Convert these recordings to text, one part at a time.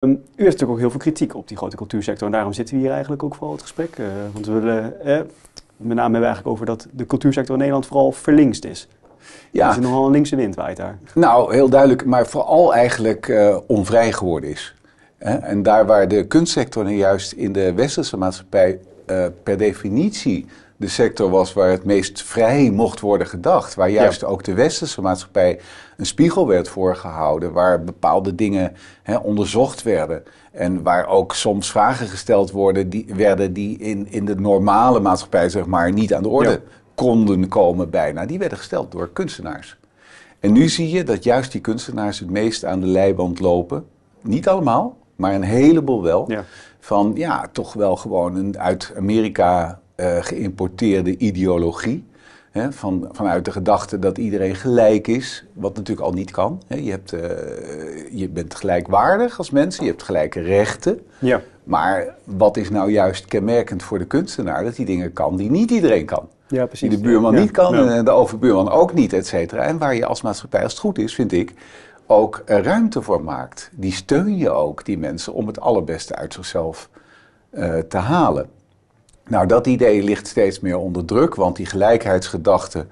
Ehm, u heeft natuurlijk ook heel veel kritiek op die grote cultuursector. En daarom zitten we hier eigenlijk ook vooral het gesprek. Eh, want we willen, met name hebben we eigenlijk over dat de cultuursector in Nederland vooral verlinkst is. Ja. Er is nogal een linkse wind waait daar. Nou, heel duidelijk. Maar vooral eigenlijk eh, onvrij geworden is. En daar waar de kunstsector nu juist in de westerse maatschappij eh, per definitie de sector was waar het meest vrij mocht worden gedacht. Waar juist ook de westerse maatschappij een spiegel werd voorgehouden. Waar bepaalde dingen hè, onderzocht werden. En waar ook soms vragen gesteld worden die, werden die in, in de normale maatschappij zeg maar, niet aan de orde konden komen bijna. Die werden gesteld door kunstenaars. En nu zie je dat juist die kunstenaars het meest aan de leiband lopen. Niet allemaal, maar een heleboel wel. Van ja, toch wel gewoon een uit Amerika eh, geïmporteerde ideologie. Hè, van, vanuit de gedachte dat iedereen gelijk is, wat natuurlijk al niet kan. Hè. Je, hebt, eh, je bent gelijkwaardig als mensen, je hebt gelijke rechten. Ja. Maar wat is nou juist kenmerkend voor de kunstenaar? Dat die dingen kan die niet iedereen kan. Ja, precies. Die de buurman niet kan en de overbuurman ook niet, et cetera. En waar je als maatschappij, als het goed is, vind ik, ook eh, ruimte voor maakt. Die steun je ook, die mensen, om het allerbeste uit zichzelf te halen. Nou, dat idee ligt steeds meer onder druk, want die gelijkheidsgedachte,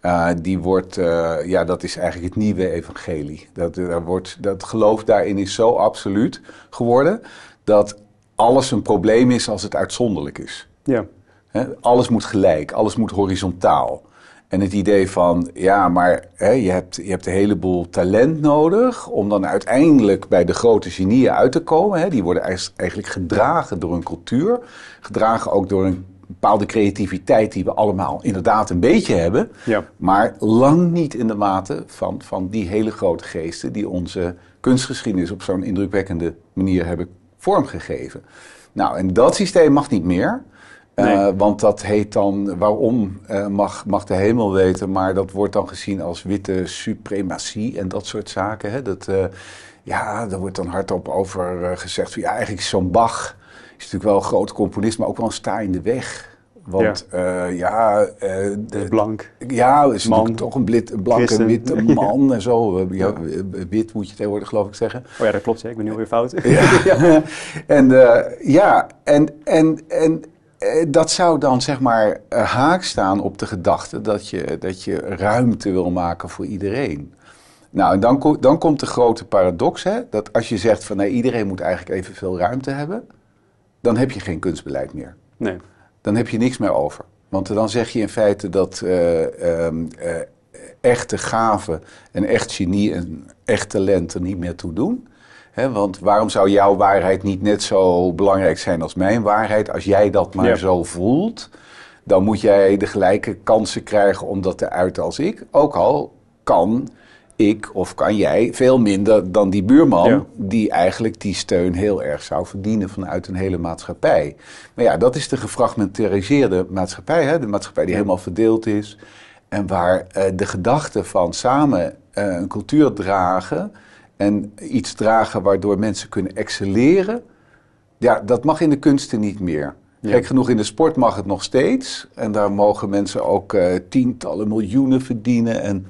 eh, die wordt, eh, ja, dat is eigenlijk het nieuwe evangelie. Dat, eh, wordt, dat geloof daarin is zo absoluut geworden dat alles een probleem is als het uitzonderlijk is. Ja. alles moet gelijk, alles moet horizontaal. En het idee van, ja, maar hè, je, hebt, je hebt een heleboel talent nodig om dan uiteindelijk bij de grote genieën uit te komen. Hè. Die worden eigenlijk gedragen door een cultuur, gedragen ook door een bepaalde creativiteit die we allemaal inderdaad een beetje hebben, ja. maar lang niet in de mate van, van die hele grote geesten die onze kunstgeschiedenis op zo'n indrukwekkende manier hebben vormgegeven. Nou, en dat systeem mag niet meer. Eh, want dat heet dan, waarom eh, mag, mag de hemel weten, maar dat wordt dan gezien als witte suprematie en dat soort zaken. Hè? Dat, eh, ja, daar wordt dan hardop over gezegd. Ja, eigenlijk zo'n Bach is natuurlijk wel een groot componist, maar ook wel een sta in de weg. Want ja, ja de, blank. Ja, is man. toch een, blit, een blanke witte man en zo. wit moet je tegenwoordig geloof ik zeggen. Oh ja, dat klopt. Hè? Ik ben nu weer fout. ja. en ja, en, en, en eh, dat zou dan zeg maar eh, haak staan op de gedachte dat je, dat je ruimte wil maken voor iedereen. Nou, en dan, dan komt de grote paradox, hè? dat als je zegt van nee, nou, iedereen moet eigenlijk evenveel ruimte hebben, dan heb je geen kunstbeleid meer. Nee. Dan heb je niks meer over. Want dan zeg je in feite dat eh, ehm, echte gaven en echt genie en echt talent er niet meer toe doen want waarom zou jouw waarheid niet net zo belangrijk zijn als mijn waarheid? Als jij dat maar zo voelt, dan moet jij de gelijke kansen krijgen om dat te uiten als ik. Ook al kan ik of kan jij veel minder dan die buurman, die eigenlijk die steun heel erg zou verdienen vanuit een hele maatschappij. Maar ja, dat is de gefragmentariseerde maatschappij, hè? de maatschappij die helemaal verdeeld is en waar eh, de gedachte van samen eh, een cultuur dragen en iets dragen waardoor mensen kunnen excelleren, ja, dat mag in de kunsten niet meer. Ja. Gek genoeg, in de sport mag het nog steeds. En daar mogen mensen ook eh, tientallen miljoenen verdienen. En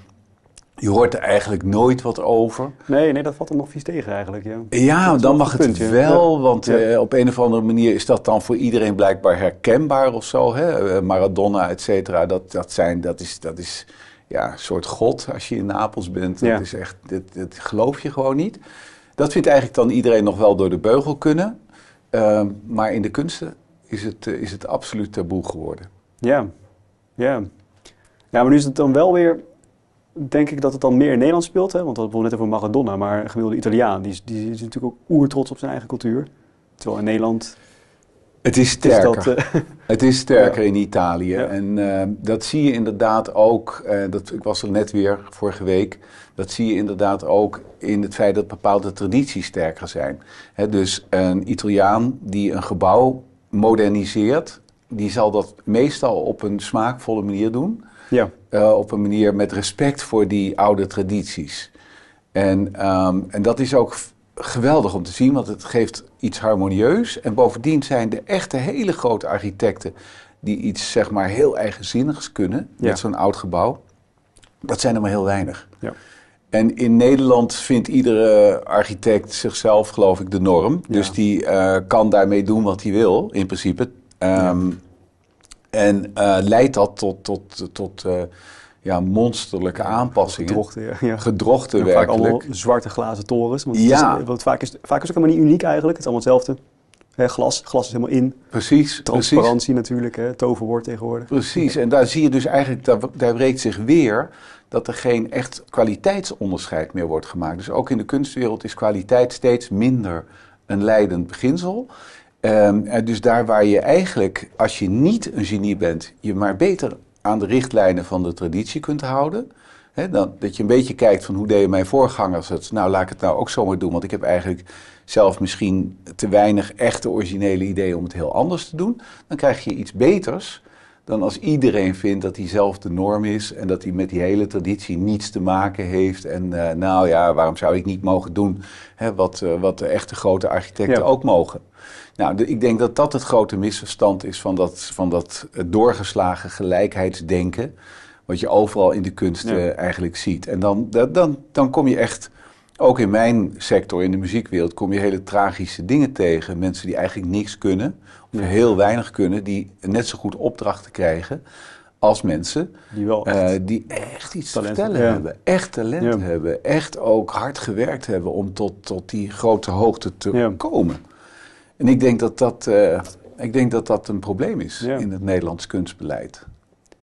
je hoort er eigenlijk nooit wat over. Nee, nee dat valt er nog vies tegen eigenlijk. Ja, ja dan mag het puntje. wel, want eh, op een of andere manier is dat dan voor iedereen blijkbaar herkenbaar of zo. Hè? Eh, Maradona, et cetera, dat, dat, zijn, dat is. Dat is ja, een soort god als je in Napels bent. Dat is echt, dat geloof je gewoon niet. Dat vindt eigenlijk dan iedereen nog wel door de beugel kunnen. Ehm, maar in de kunsten is het, eh, is het absoluut taboe geworden. Ja, ja. Ja, maar nu is het dan wel weer, denk ik dat het dan meer in Nederland speelt. Hè? Want we hadden net over Maradona, maar een gemiddelde Italiaan, die, die is natuurlijk ook oertrots op zijn eigen cultuur. Terwijl in Nederland eh, het is sterker. Het is, sterker in Italië. En ehm, dat zie je inderdaad ook, eh, dat, ik was er net weer vorige week, dat zie je inderdaad ook in het feit dat bepaalde tradities sterker zijn. dus een Italiaan die een gebouw moderniseert, die zal dat meestal op een smaakvolle manier doen. Ja. Eh, op een manier met respect voor die oude tradities. En, ehm, en dat is ook geweldig om te zien, want het geeft iets harmonieus. En bovendien zijn de echte hele grote architecten die iets zeg maar heel eigenzinnigs kunnen met zo'n oud gebouw. Dat zijn er maar heel weinig. Ja. En in Nederland vindt iedere architect zichzelf, geloof ik, de norm. Dus die eh, kan daarmee doen wat hij wil, in principe. Ehm, en eh, leidt dat tot, tot, tot eh, ja, monsterlijke aanpassingen. Gedrochten, ja. ja. Gedrochten allemaal zwarte glazen torens. Want ja. Is, vaak is, vaak is het ook helemaal niet uniek eigenlijk. Het is allemaal hetzelfde. glas, glas is helemaal in. Precies. Transparantie natuurlijk, hè, toverwoord tegenwoordig. Precies, en daar zie je dus eigenlijk, daar, daar breekt zich weer dat er geen echt kwaliteitsonderscheid meer wordt gemaakt. Dus ook in de kunstwereld is kwaliteit steeds minder een leidend beginsel. Um, dus daar waar je eigenlijk, als je niet een genie bent, je maar beter aan de richtlijnen van de traditie kunt houden. dan, dat je een beetje kijkt van hoe deden mijn voorgangers het. Nou, laat ik het nou ook zomaar doen, want ik heb eigenlijk zelf misschien te weinig echte originele ideeën om het heel anders te doen. Dan krijg je iets beters dan als iedereen vindt dat hij zelf de norm is en dat hij met die hele traditie niets te maken heeft. En eh, nou ja, waarom zou ik niet mogen doen hè, wat, eh, wat de echte grote architecten ook mogen? Nou, ik denk dat dat het grote misverstand is van dat, van dat eh, doorgeslagen gelijkheidsdenken. Wat je overal in de kunst eigenlijk ziet. En dan, dan, dan kom je echt ook in mijn sector, in de muziekwereld, kom je hele tragische dingen tegen. Mensen die eigenlijk niks kunnen, of heel weinig kunnen, die net zo goed opdrachten krijgen als mensen die, wel eh, echt, die echt iets talent, te vertellen hebben. Echt talent hebben. Echt ook hard gewerkt hebben om tot, tot die grote hoogte te komen. En ik denk dat dat, eh, ik denk dat dat een probleem is in het Nederlands kunstbeleid.